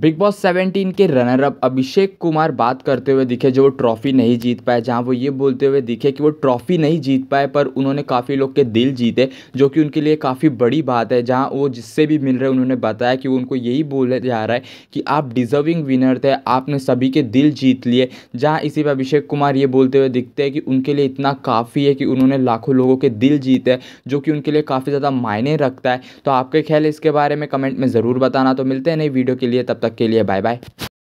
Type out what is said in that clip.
big boss 17 के runner up अभिषेक कुमार बात करते हुए दिखे जो वो ट्रॉफी नहीं जीत पाए जहां वो ये बोलते हुए दिखे कि वो ट्रॉफी नहीं जीत पाए पर उन्होंने काफ़ी लोग के दिल जीते जो कि उनके लिए काफ़ी बड़ी बात है जहां वो जिससे भी मिल रहे उन्होंने बताया कि उनको यही बोला जा रहा है कि आप डिजर्विंग विनर थे आपने सभी के दिल जीत लिए जहाँ इसी पर अभिषेक कुमार ये बोलते हुए दिखते हैं कि उनके लिए इतना काफ़ी है कि उन्होंने लाखों लोगों के दिल जीते जो कि उनके लिए काफ़ी ज़्यादा मायने रखता है तो आपके ख्याल इसके बारे में कमेंट में ज़रूर बताना तो मिलते हैं नई वीडियो के लिए तब तक के लिए बाय बाय